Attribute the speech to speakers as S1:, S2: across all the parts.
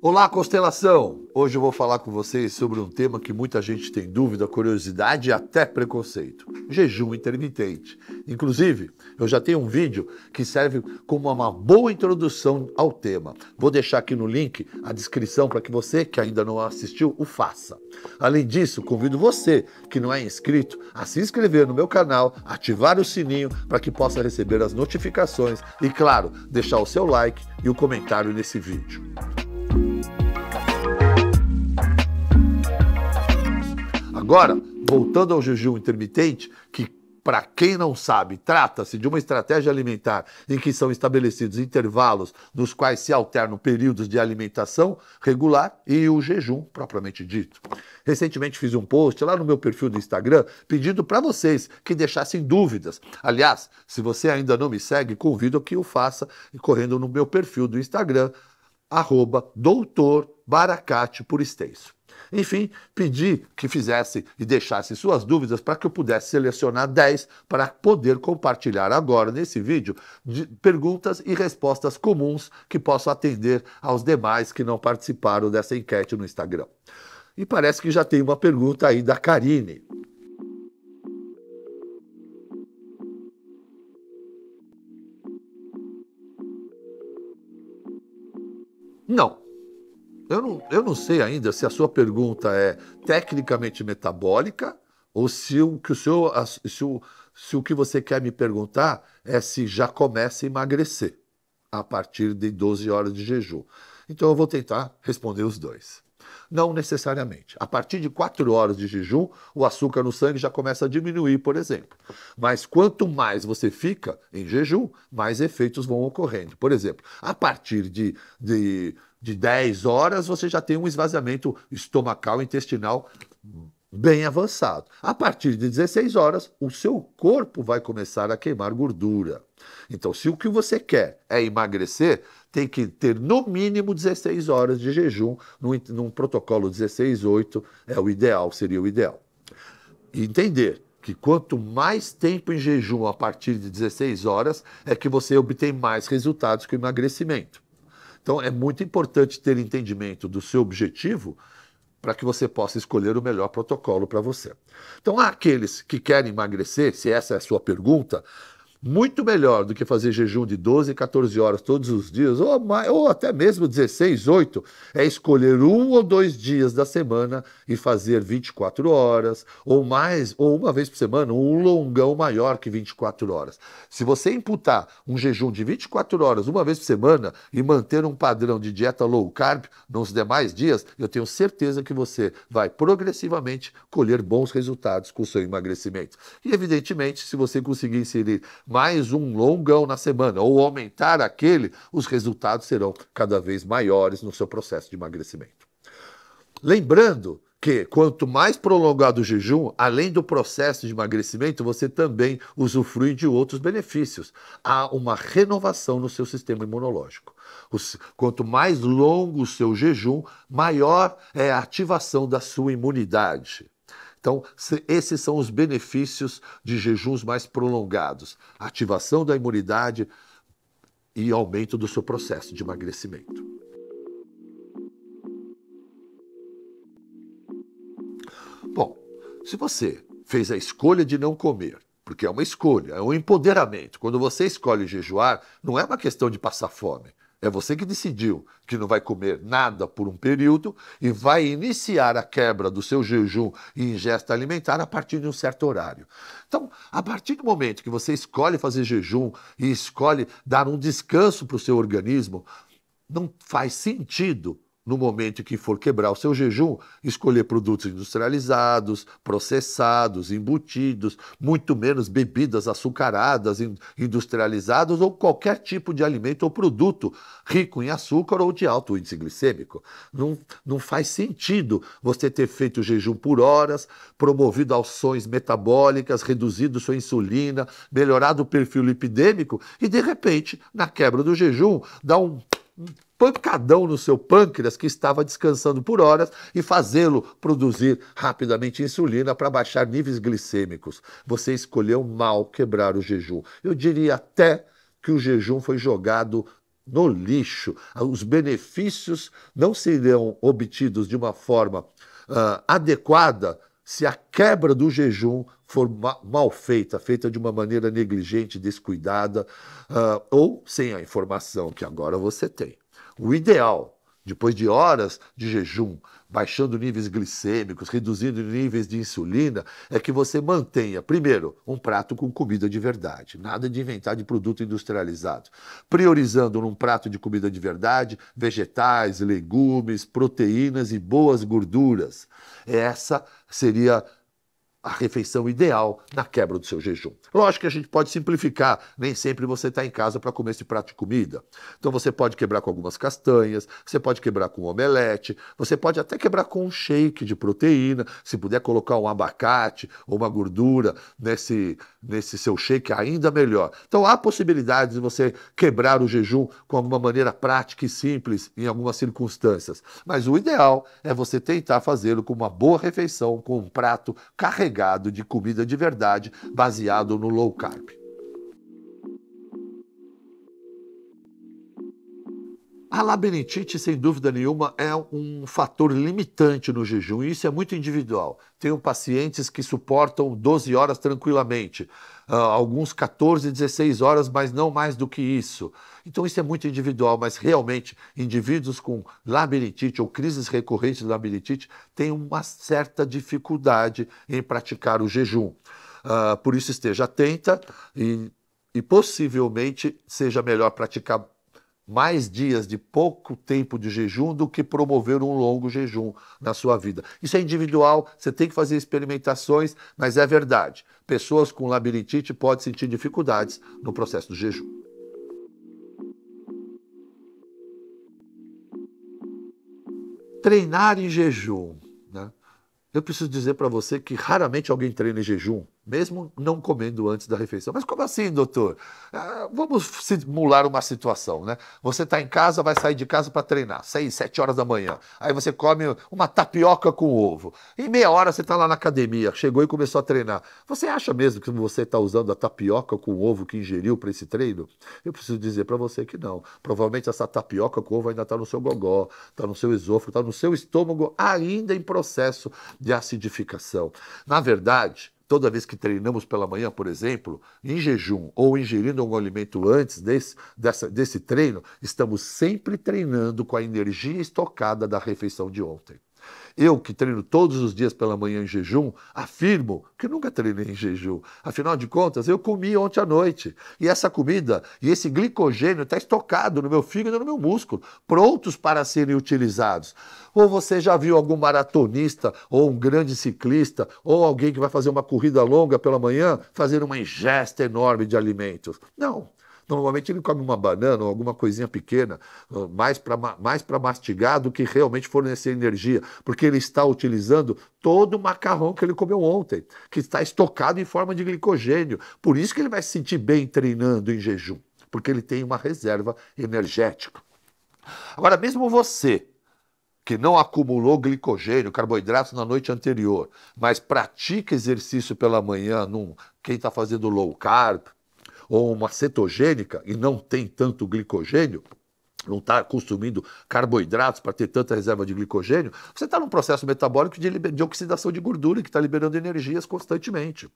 S1: Olá, constelação! Hoje eu vou falar com vocês sobre um tema que muita gente tem dúvida, curiosidade e até preconceito: jejum intermitente. Inclusive, eu já tenho um vídeo que serve como uma boa introdução ao tema. Vou deixar aqui no link a descrição para que você que ainda não assistiu o faça. Além disso, convido você que não é inscrito a se inscrever no meu canal, ativar o sininho para que possa receber as notificações e, claro, deixar o seu like e o comentário nesse vídeo. Agora, voltando ao jejum intermitente, que para quem não sabe, trata-se de uma estratégia alimentar em que são estabelecidos intervalos nos quais se alternam períodos de alimentação regular e o jejum propriamente dito. Recentemente fiz um post lá no meu perfil do Instagram pedindo para vocês que deixassem dúvidas. Aliás, se você ainda não me segue, convido a que o faça correndo no meu perfil do Instagram, arroba por extenso. Enfim, pedi que fizesse e deixasse suas dúvidas para que eu pudesse selecionar 10 para poder compartilhar agora nesse vídeo de perguntas e respostas comuns que posso atender aos demais que não participaram dessa enquete no Instagram. E parece que já tem uma pergunta aí da Karine. Não, eu não, eu não sei ainda se a sua pergunta é tecnicamente metabólica ou se o que o seu, Se o, se o que você quer me perguntar é se já começa a emagrecer a partir de 12 horas de jejum. Então eu vou tentar responder os dois. Não necessariamente. A partir de 4 horas de jejum, o açúcar no sangue já começa a diminuir, por exemplo. Mas quanto mais você fica em jejum, mais efeitos vão ocorrendo. Por exemplo, a partir de, de de 10 horas, você já tem um esvaziamento estomacal, intestinal bem avançado. A partir de 16 horas, o seu corpo vai começar a queimar gordura. Então, se o que você quer é emagrecer, tem que ter no mínimo 16 horas de jejum. Num, num protocolo 16-8 é o ideal, seria o ideal. Entender que quanto mais tempo em jejum a partir de 16 horas, é que você obtém mais resultados com o emagrecimento. Então é muito importante ter entendimento do seu objetivo para que você possa escolher o melhor protocolo para você. Então, há aqueles que querem emagrecer, se essa é a sua pergunta, muito melhor do que fazer jejum de 12, 14 horas todos os dias, ou, ou até mesmo 16, 8, é escolher um ou dois dias da semana e fazer 24 horas, ou mais, ou uma vez por semana, um longão maior que 24 horas. Se você imputar um jejum de 24 horas uma vez por semana e manter um padrão de dieta low carb nos demais dias, eu tenho certeza que você vai progressivamente colher bons resultados com o seu emagrecimento. E, evidentemente, se você conseguir inserir mais um longão na semana ou aumentar aquele, os resultados serão cada vez maiores no seu processo de emagrecimento. Lembrando que quanto mais prolongado o jejum, além do processo de emagrecimento, você também usufrui de outros benefícios. Há uma renovação no seu sistema imunológico. Quanto mais longo o seu jejum, maior é a ativação da sua imunidade. Então, esses são os benefícios de jejuns mais prolongados: ativação da imunidade e aumento do seu processo de emagrecimento. Bom, se você fez a escolha de não comer, porque é uma escolha, é um empoderamento. Quando você escolhe jejuar, não é uma questão de passar fome, é você que decidiu que não vai comer nada por um período e vai iniciar a quebra do seu jejum e ingesta alimentar a partir de um certo horário. Então, a partir do momento que você escolhe fazer jejum e escolhe dar um descanso para o seu organismo, não faz sentido no momento que for quebrar o seu jejum, escolher produtos industrializados, processados, embutidos, muito menos bebidas açucaradas, industrializados ou qualquer tipo de alimento ou produto rico em açúcar ou de alto índice glicêmico. Não, não faz sentido você ter feito jejum por horas, promovido ações metabólicas, reduzido sua insulina, melhorado o perfil lipidêmico e, de repente, na quebra do jejum, dá um pancadão no seu pâncreas, que estava descansando por horas, e fazê-lo produzir rapidamente insulina para baixar níveis glicêmicos. Você escolheu mal quebrar o jejum. Eu diria até que o jejum foi jogado no lixo. Os benefícios não serão obtidos de uma forma uh, adequada se a quebra do jejum for mal feita, feita de uma maneira negligente, descuidada, uh, ou sem a informação que agora você tem. O ideal, depois de horas de jejum, baixando níveis glicêmicos, reduzindo níveis de insulina, é que você mantenha, primeiro, um prato com comida de verdade, nada de inventar de produto industrializado. Priorizando num prato de comida de verdade vegetais, legumes, proteínas e boas gorduras. Essa seria a refeição ideal na quebra do seu jejum. Lógico que a gente pode simplificar, nem sempre você está em casa para comer esse prato de comida. Então você pode quebrar com algumas castanhas, você pode quebrar com um omelete, você pode até quebrar com um shake de proteína, se puder colocar um abacate ou uma gordura nesse, nesse seu shake, ainda melhor. Então há possibilidades de você quebrar o jejum com alguma maneira prática e simples em algumas circunstâncias. Mas o ideal é você tentar fazê-lo com uma boa refeição, com um prato carregado de comida de verdade baseado no low carb. A labirintite, sem dúvida nenhuma, é um fator limitante no jejum, e isso é muito individual. Tenho pacientes que suportam 12 horas tranquilamente, uh, alguns 14, 16 horas, mas não mais do que isso. Então, isso é muito individual, mas realmente, indivíduos com labirintite ou crises recorrentes de labirintite têm uma certa dificuldade em praticar o jejum. Uh, por isso, esteja atenta e, e possivelmente seja melhor praticar mais dias de pouco tempo de jejum do que promover um longo jejum na sua vida. Isso é individual, você tem que fazer experimentações, mas é verdade. Pessoas com labirintite podem sentir dificuldades no processo do jejum. Treinar em jejum. Né? Eu preciso dizer para você que raramente alguém treina em jejum mesmo não comendo antes da refeição. Mas como assim, doutor? Ah, vamos simular uma situação, né? Você está em casa, vai sair de casa para treinar, 6, 7 horas da manhã. Aí você come uma tapioca com ovo. Em meia hora você está lá na academia, chegou e começou a treinar. Você acha mesmo que você está usando a tapioca com ovo que ingeriu para esse treino? Eu preciso dizer para você que não. Provavelmente essa tapioca com ovo ainda está no seu gogó, está no seu esôfago, está no seu estômago, ainda em processo de acidificação. Na verdade, toda vez que treinamos pela manhã, por exemplo, em jejum ou ingerindo algum alimento antes desse, dessa, desse treino, estamos sempre treinando com a energia estocada da refeição de ontem. Eu, que treino todos os dias pela manhã em jejum, afirmo que nunca treinei em jejum. Afinal de contas, eu comi ontem à noite. E essa comida e esse glicogênio está estocado no meu fígado e no meu músculo, prontos para serem utilizados. Ou você já viu algum maratonista, ou um grande ciclista, ou alguém que vai fazer uma corrida longa pela manhã, fazer uma ingesta enorme de alimentos? Não. Normalmente ele come uma banana ou alguma coisinha pequena, ah, mais para mais mastigar do que realmente fornecer energia, porque ele está utilizando todo o macarrão que ele comeu ontem, que está estocado em forma de glicogênio. Por isso que ele vai se sentir bem treinando em jejum, porque ele tem uma reserva energética. Agora, mesmo você que não acumulou glicogênio, carboidrato na noite anterior, mas pratica exercício pela manhã, num, quem está fazendo low carb, ou uma cetogênica e não tem tanto glicogênio, não está consumindo carboidratos para ter tanta reserva de glicogênio, você está num processo metabólico de, de, oxidação de gordura que está liberando energias constantemente.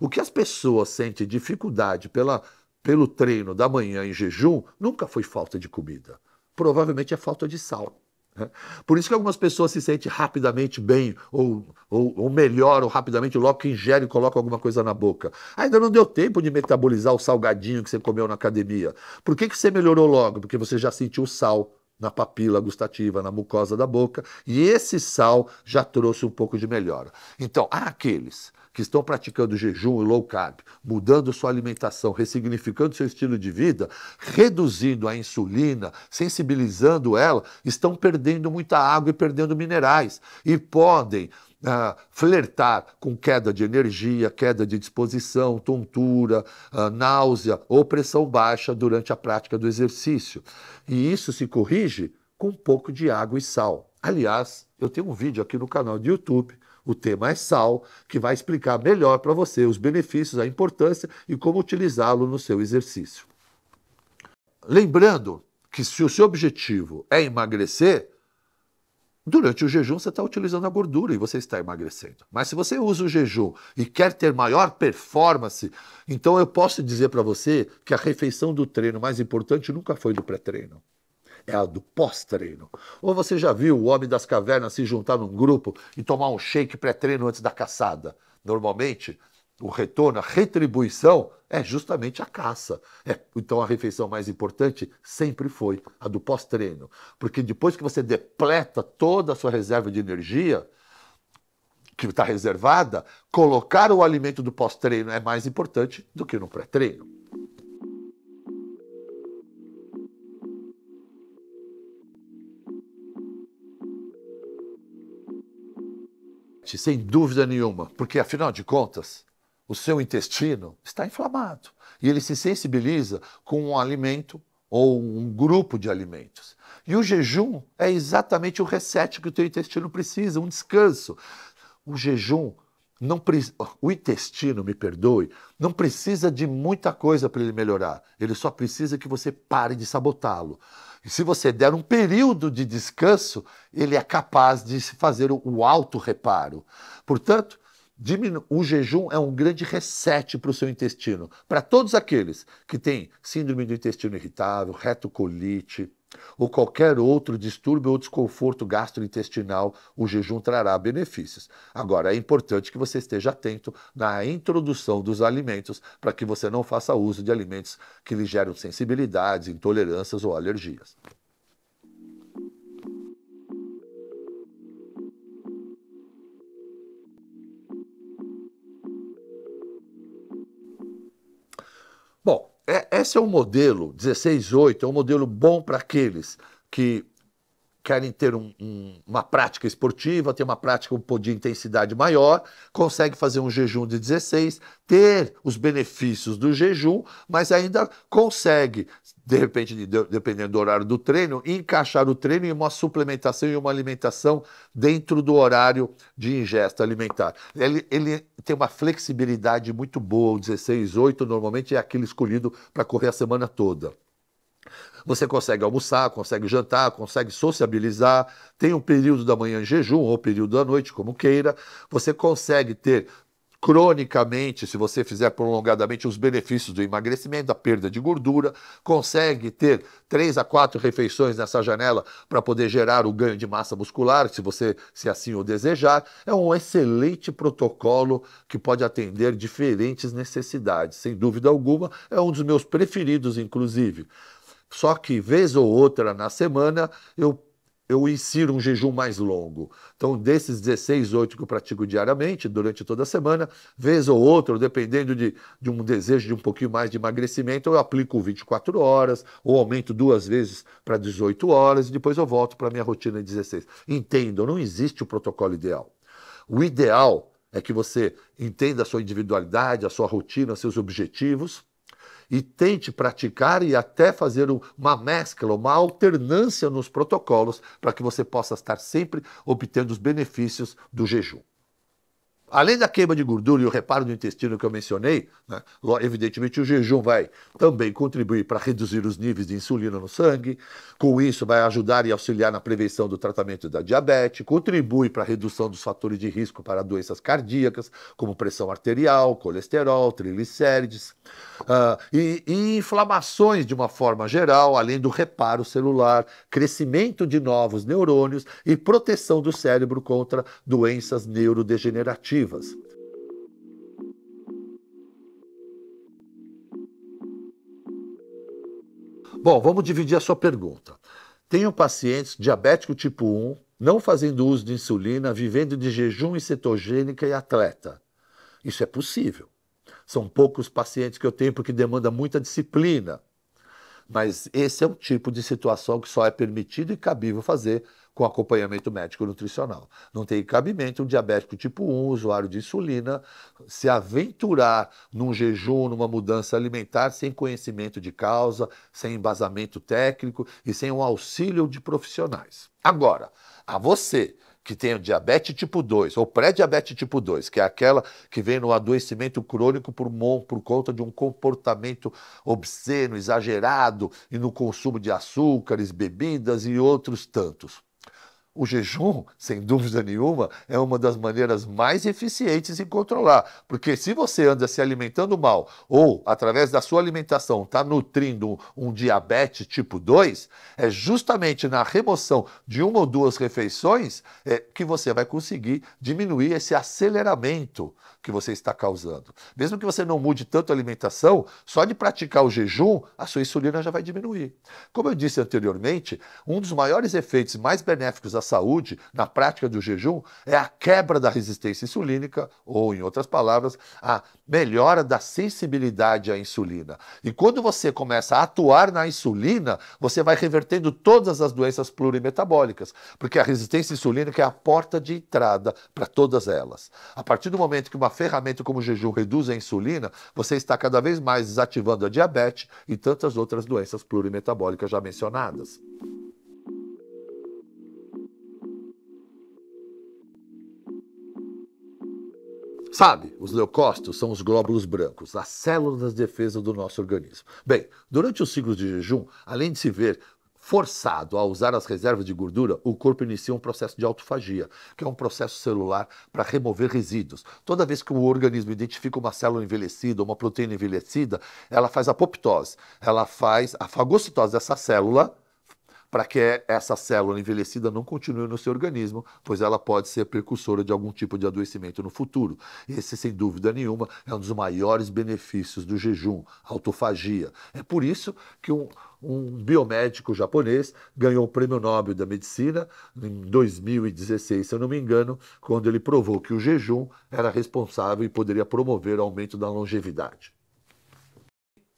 S1: O que as pessoas sentem dificuldade pela, pelo treino da manhã em jejum nunca foi falta de comida. Provavelmente é falta de sal. Né? Por isso que algumas pessoas se sentem rapidamente bem, ou, ou, ou melhoram rapidamente logo que ingerem e colocam alguma coisa na boca. Ainda não deu tempo de metabolizar o salgadinho que você comeu na academia. Por que, que você melhorou logo? Porque você já sentiu o sal na papila gustativa, na mucosa da boca, e esse sal já trouxe um pouco de melhora. Então, há aqueles que estão praticando jejum e low carb, mudando sua alimentação, ressignificando seu estilo de vida, reduzindo a insulina, sensibilizando ela, estão perdendo muita água e perdendo minerais e podem Uh, flertar com queda de energia, queda de disposição, tontura, uh, náusea ou pressão baixa durante a prática do exercício. E isso se corrige com um pouco de água e sal. Aliás, eu tenho um vídeo aqui no canal do YouTube o tema é sal, que vai explicar melhor para você os benefícios, a importância e como utilizá-lo no seu exercício. Lembrando que se o seu objetivo é emagrecer, Durante o jejum, você está utilizando a gordura e você está emagrecendo. Mas se você usa o jejum e quer ter maior performance, então eu posso dizer para você que a refeição do treino mais importante nunca foi do pré-treino é a do pós-treino. Ou você já viu o homem das cavernas se juntar num grupo e tomar um shake pré-treino antes da caçada? Normalmente, o retorno, a retribuição é justamente a caça. É, então a refeição mais importante sempre foi a do pós-treino, porque depois que você depleta toda a sua reserva de energia que está reservada, colocar o alimento do pós-treino é mais importante do que no pré-treino. sem dúvida nenhuma, porque afinal de contas, o seu intestino está inflamado e ele se sensibiliza com um alimento ou um grupo de alimentos. E o jejum é exatamente o reset que o teu intestino precisa, um descanso. O jejum não pre... o intestino, me perdoe, não precisa de muita coisa para ele melhorar. Ele só precisa que você pare de sabotá-lo se você der um período de descanso, ele é capaz de se fazer o auto-reparo. Portanto, o jejum é um grande reset para o seu intestino. Para todos aqueles que têm síndrome do intestino irritável, retocolite, ou qualquer outro distúrbio ou desconforto gastrointestinal, o jejum trará benefícios. Agora, é importante que você esteja atento na introdução dos alimentos para que você não faça uso de alimentos que lhe geram sensibilidades, intolerâncias ou alergias. Bom, é, esse é o um modelo, 16,8, é um modelo bom para aqueles que querem ter um, um, uma prática esportiva, ter uma prática de intensidade maior, consegue fazer um jejum de 16, ter os benefícios do jejum, mas ainda consegue, de repente, dependendo do horário do treino, encaixar o treino em uma suplementação e uma alimentação dentro do horário de ingesta alimentar. Ele, ele tem uma flexibilidade muito boa, o 16, 8 normalmente é aquele escolhido para correr a semana toda você consegue almoçar, consegue jantar, consegue sociabilizar, tem um período da manhã em jejum ou período da noite, como queira. Você consegue ter cronicamente, se você fizer prolongadamente, os benefícios do emagrecimento, da perda de gordura, consegue ter três a quatro refeições nessa janela para poder gerar o ganho de massa muscular, se você se assim o desejar. É um excelente protocolo que pode atender diferentes necessidades, sem dúvida alguma. É um dos meus preferidos, inclusive. Só que, vez ou outra na semana, eu, eu insiro um jejum mais longo. Então, desses 16, 8 que eu pratico diariamente, durante toda a semana, vez ou outra, dependendo de, de um desejo de um pouquinho mais de emagrecimento, eu aplico 24 horas, ou aumento duas vezes para 18 horas, e depois eu volto para a minha rotina de 16. Entendo, não existe o protocolo ideal. O ideal é que você entenda a sua individualidade, a sua rotina, seus objetivos e tente praticar e até fazer uma mescla, uma alternância nos protocolos para que você possa estar sempre obtendo os benefícios do jejum. Além da queima de gordura e o reparo do intestino que eu mencionei, né, evidentemente o jejum vai também contribuir para reduzir os níveis de insulina no sangue, com isso vai ajudar e auxiliar na prevenção do tratamento da diabetes, contribui para a redução dos fatores de risco para doenças cardíacas, como pressão arterial, colesterol, triglicérides, uh, e, e inflamações de uma forma geral, além do reparo celular, crescimento de novos neurônios e proteção do cérebro contra doenças neurodegenerativas positivas. Bom, vamos dividir a sua pergunta. Tenho pacientes diabético tipo 1, não fazendo uso de insulina, vivendo de jejum e cetogênica e atleta. Isso é possível. São poucos pacientes que eu tenho porque demanda muita disciplina. Mas esse é um tipo de situação que só é permitido e cabível fazer com acompanhamento médico nutricional. Não tem cabimento um diabético tipo 1, usuário de insulina, se aventurar num jejum, numa mudança alimentar sem conhecimento de causa, sem embasamento técnico e sem um auxílio de profissionais. Agora, a você que tem o diabetes tipo 2 ou pré-diabetes tipo 2, que é aquela que vem no adoecimento crônico por, por conta de um comportamento obsceno, exagerado e no consumo de açúcares, bebidas e outros tantos. O jejum, sem dúvida nenhuma, é uma das maneiras mais eficientes em controlar, porque se você anda se alimentando mal ou, através da sua alimentação, está nutrindo um diabetes tipo 2, é justamente na remoção de uma ou duas refeições é, que você vai conseguir diminuir esse aceleramento que você está causando. Mesmo que você não mude tanto a alimentação, só de praticar o jejum, a sua insulina já vai diminuir. Como eu disse anteriormente, um dos maiores efeitos mais benéficos saúde na prática do jejum é a quebra da resistência insulínica, ou, em outras palavras, a melhora da sensibilidade à insulina. E quando você começa a atuar na insulina, você vai revertendo todas as doenças plurimetabólicas, porque a resistência insulínica é a porta de entrada para todas elas. A partir do momento que uma ferramenta como o jejum reduz a insulina, você está cada vez mais desativando a diabetes e tantas outras doenças plurimetabólicas já mencionadas. Sabe, os leucócitos são os glóbulos brancos, as células de defesa do nosso organismo. Bem, durante os ciclos de jejum, além de se ver forçado a usar as reservas de gordura, o corpo inicia um processo de autofagia, que é um processo celular para remover resíduos. Toda vez que o organismo identifica uma célula envelhecida, uma proteína envelhecida, ela faz a apoptose, ela faz a fagocitose dessa célula para que essa célula envelhecida não continue no seu organismo, pois ela pode ser precursora de algum tipo de adoecimento no futuro. Esse, sem dúvida nenhuma, é um dos maiores benefícios do jejum, autofagia. É por isso que um, um biomédico japonês ganhou o Prêmio Nobel da Medicina em 2016, se eu não me engano, quando ele provou que o jejum era responsável e poderia promover o aumento da longevidade.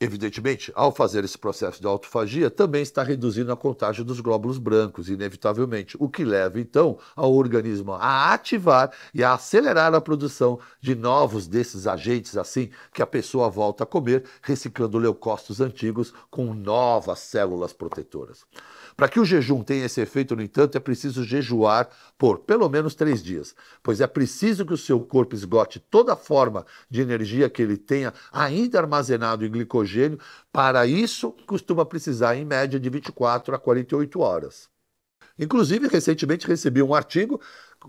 S1: Evidentemente, ao fazer esse processo de autofagia, também está reduzindo a contagem dos glóbulos brancos, inevitavelmente, o que leva então ao organismo a ativar e a acelerar a produção de novos desses agentes, assim que a pessoa volta a comer, reciclando leucócitos antigos com novas células protetoras. Para que o jejum tenha esse efeito, no entanto, é preciso jejuar por pelo menos três dias, pois é preciso que o seu corpo esgote toda forma de energia que ele tenha ainda armazenado em glicogênio. Para isso, costuma precisar, em média, de 24 a 48 horas. Inclusive, recentemente recebi um artigo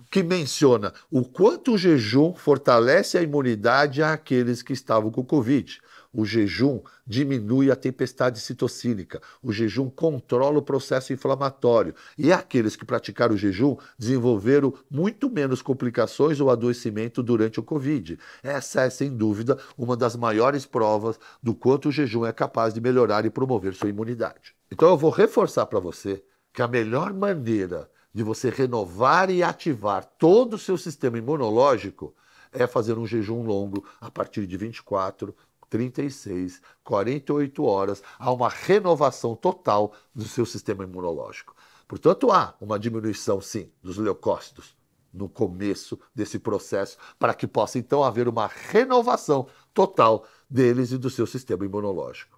S1: que menciona o quanto o jejum fortalece a imunidade àqueles que estavam com Covid. O jejum diminui a tempestade citocínica. O jejum controla o processo inflamatório. E aqueles que praticaram o jejum desenvolveram muito menos complicações ou adoecimento durante o Covid. Essa é, sem dúvida, uma das maiores provas do quanto o jejum é capaz de melhorar e promover sua imunidade. Então eu vou reforçar para você que a melhor maneira de você renovar e ativar todo o seu sistema imunológico é fazer um jejum longo a partir de 24 36, 48 horas, há uma renovação total do seu sistema imunológico. Portanto, há uma diminuição, sim, dos leucócitos no começo desse processo, para que possa então haver uma renovação total deles e do seu sistema imunológico.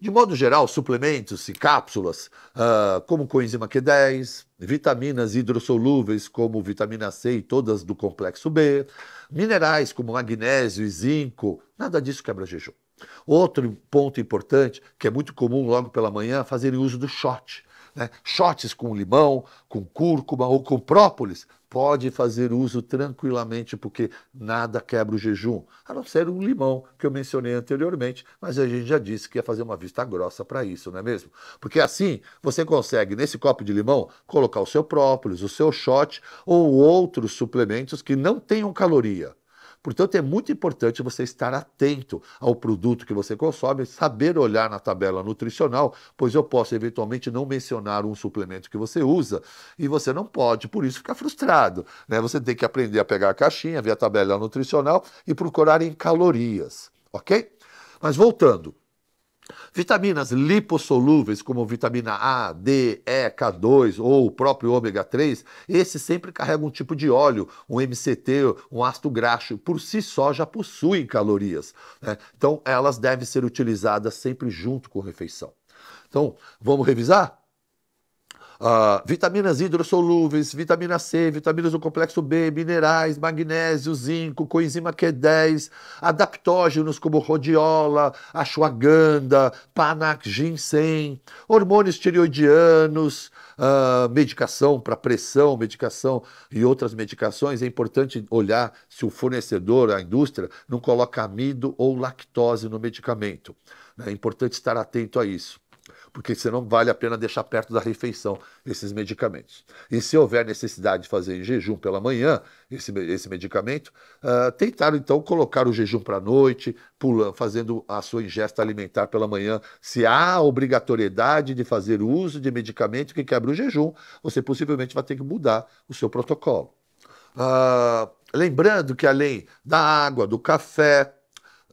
S1: De modo geral, suplementos e cápsulas, uh, como coenzima Q10, vitaminas hidrossolúveis, como vitamina C e todas do complexo B, minerais como magnésio e zinco, nada disso quebra jejum. Outro ponto importante, que é muito comum logo pela manhã, fazerem uso do shot, né? Shots com limão, com cúrcuma ou com própolis, pode fazer uso tranquilamente, porque nada quebra o jejum, a não ser um limão que eu mencionei anteriormente, mas a gente já disse que ia fazer uma vista grossa para isso, não é mesmo? Porque assim você consegue, nesse copo de limão, colocar o seu própolis, o seu shot ou outros suplementos que não tenham caloria Portanto, é muito importante você estar atento ao produto que você consome, saber olhar na tabela nutricional, pois eu posso eventualmente não mencionar um suplemento que você usa e você não pode, por isso, ficar frustrado. Né? Você tem que aprender a pegar a caixinha, ver a tabela nutricional e procurar em calorias, ok? Mas voltando, Vitaminas lipossolúveis, como vitamina A, D, E, K2 ou o próprio ômega 3, esses sempre carregam um tipo de óleo, um MCT, um ácido graxo, por si só já possuem calorias. Né? Então, elas devem ser utilizadas sempre junto com a refeição. Então, vamos revisar? Uh, vitaminas hidrossolúveis, vitamina C, vitaminas do complexo B, minerais, magnésio, zinco, coenzima Q10, adaptógenos como rodiola, ashwagandha, panax ginseng, hormônios tireoidianos, uh, medicação para pressão, medicação e outras medicações. É importante olhar se o fornecedor, a indústria, não coloca amido ou lactose no medicamento. Né? É importante estar atento a isso porque senão vale a pena deixar perto da refeição esses medicamentos. E se houver necessidade de fazer em jejum pela manhã esse, esse medicamento, uh, então colocar o jejum para a noite, pulando, fazendo a sua ingesta alimentar pela manhã. Se há obrigatoriedade de fazer o uso de medicamento que quebra o jejum, você possivelmente vai ter que mudar o seu protocolo. Uh, lembrando que além da água, do café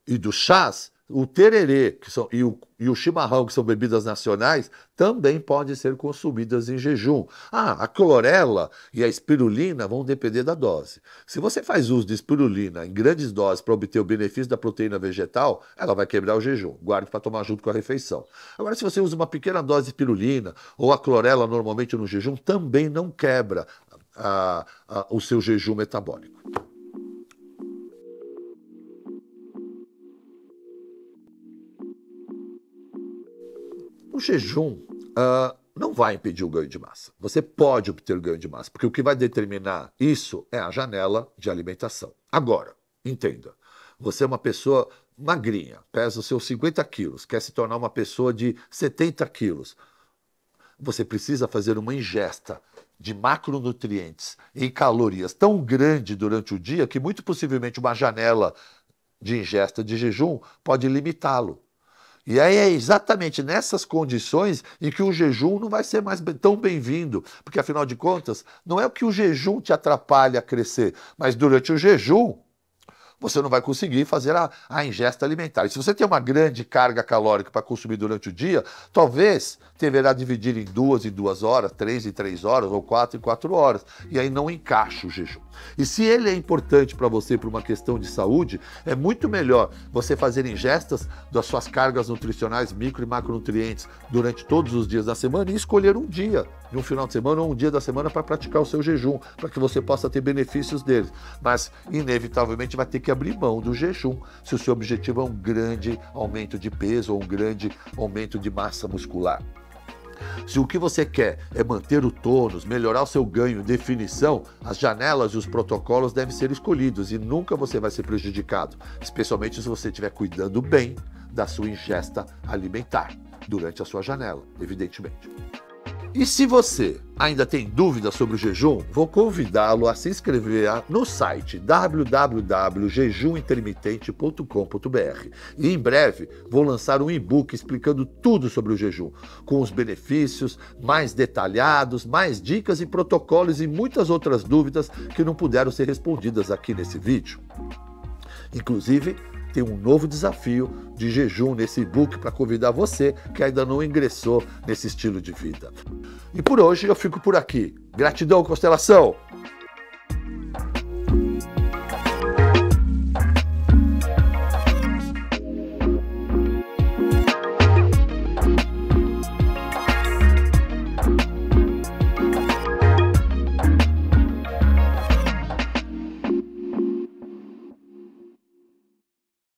S1: e dos chás, o tererê que são, e, o, e o chimarrão, que são bebidas nacionais, também podem ser consumidas em jejum. Ah, a clorela e a espirulina vão depender da dose. Se você faz uso de espirulina em grandes doses para obter o benefício da proteína vegetal, ela vai quebrar o jejum. Guarde para tomar junto com a refeição. Agora, se você usa uma pequena dose de espirulina ou a clorela normalmente no jejum, também não quebra a, a, o seu jejum metabólico. O jejum uh, não vai impedir o ganho de massa. Você pode obter ganho de massa, porque o que vai determinar isso é a janela de alimentação. Agora, entenda, você é uma pessoa magrinha, pesa os seus 50 quilos, quer se tornar uma pessoa de 70 quilos. Você precisa fazer uma ingesta de macronutrientes em calorias tão grande durante o dia que muito possivelmente uma janela de ingesta de jejum pode limitá-lo. E aí é exatamente nessas condições em que o jejum não vai ser mais tão bem-vindo, porque afinal de contas, não é o que o jejum te atrapalha a crescer, mas durante o jejum você não vai conseguir fazer a, a ingesta alimentar. E se você tem uma grande carga calórica para consumir durante o dia, talvez deverá dividir em duas e duas horas, três e três horas, ou quatro e quatro horas. E aí não encaixa o jejum. E se ele é importante para você por uma questão de saúde, é muito melhor você fazer ingestas das suas cargas nutricionais, micro e macronutrientes, durante todos os dias da semana e escolher um dia, de um final de semana ou um dia da semana, para praticar o seu jejum, para que você possa ter benefícios dele. Mas, inevitavelmente, vai ter que abrir mão do jejum se o seu objetivo é um grande aumento de peso ou um grande aumento de massa muscular. Se o que você quer é manter o tônus, melhorar o seu ganho, definição, as janelas e os protocolos devem ser escolhidos e nunca você vai ser prejudicado, especialmente se você estiver cuidando bem da sua ingesta alimentar durante a sua janela, evidentemente. E se você ainda tem dúvidas sobre o jejum, vou convidá-lo a se inscrever no site www.jejumintermitente.com.br. E em breve vou lançar um e-book explicando tudo sobre o jejum, com os benefícios mais detalhados, mais dicas e protocolos e muitas outras dúvidas que não puderam ser respondidas aqui nesse vídeo. Inclusive, tem um novo desafio de jejum nesse e-book para convidar você que ainda não ingressou nesse estilo de vida. E por hoje eu fico por aqui. Gratidão, constelação!